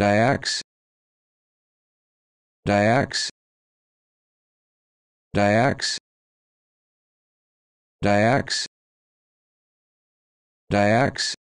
Diax Diax Diax Diax Diax